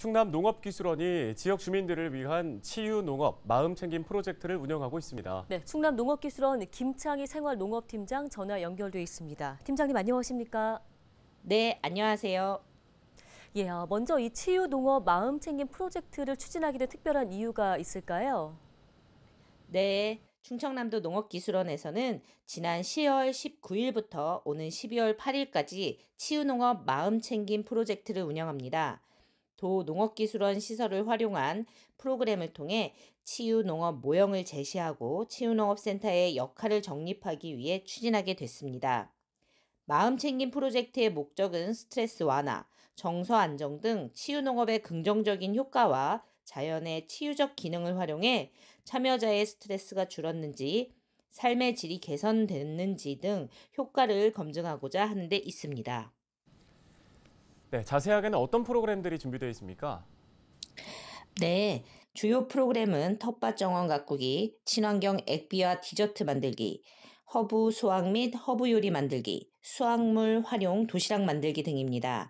충남 농업기술원이 지역 주민들을 위한 치유 농업 마음 챙김 프로젝트를 운영하고 있습니다. 네, 충남 농업기술원 김창희 생활농업팀장 전화 연결돼 있습니다. 팀장님 안녕하십니까? 네, 안녕하세요. 예, 어, 먼저 이 치유 농업 마음 챙김 프로젝트를 추진하게 된 특별한 이유가 있을까요? 네, 충청남도 농업기술원에서는 지난 10월 19일부터 오는 12월 8일까지 치유농업 마음챙김 프로젝트를 운영합니다. 도 농업기술원 시설을 활용한 프로그램을 통해 치유농업 모형을 제시하고 치유농업센터의 역할을 정립하기 위해 추진하게 됐습니다. 마음챙김 프로젝트의 목적은 스트레스 완화, 정서 안정 등 치유농업의 긍정적인 효과와 자연의 치유적 기능을 활용해 참여자의 스트레스가 줄었는지, 삶의 질이 개선됐는지 등 효과를 검증하고자 하는 데 있습니다. 네, 자세하게는 어떤 프로그램들이 준비되어 있습니까? 네, 주요 프로그램은 텃밭 정원 가꾸기, 친환경 액비와 디저트 만들기, 허브 수확 및 허브 요리 만들기, 수확물 활용 도시락 만들기 등입니다.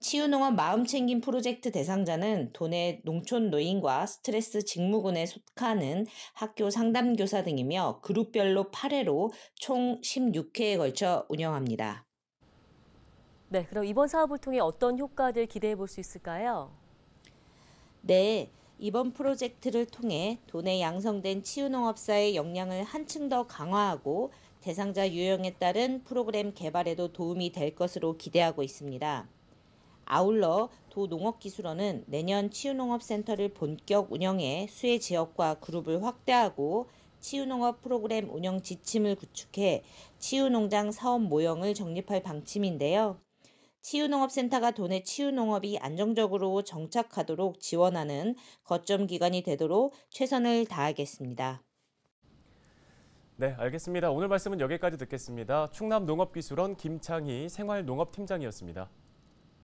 치유농원 마음챙김 프로젝트 대상자는 도내 농촌 노인과 스트레스 직무군에 속하는 학교 상담교사 등이며 그룹별로 8회로 총 16회에 걸쳐 운영합니다. 네, 그럼 이번 사업을 통해 어떤 효과들 기대해 볼 수 있을까요? 네, 이번 프로젝트를 통해 도내 양성된 치유농업사의 역량을 한층 더 강화하고 대상자 유형에 따른 프로그램 개발에도 도움이 될 것으로 기대하고 있습니다. 아울러 도농업기술원은 내년 치유농업센터를 본격 운영해 수혜 지역과 그룹을 확대하고 치유농업 프로그램 운영 지침을 구축해 치유농장 사업 모형을 정립할 방침인데요. 치유농업센터가 도내 치유농업이 안정적으로 정착하도록 지원하는 거점 기관이 되도록 최선을 다하겠습니다. 네, 알겠습니다. 오늘 말씀은 여기까지 듣겠습니다. 충남농업기술원 김창희 생활농업팀장이었습니다.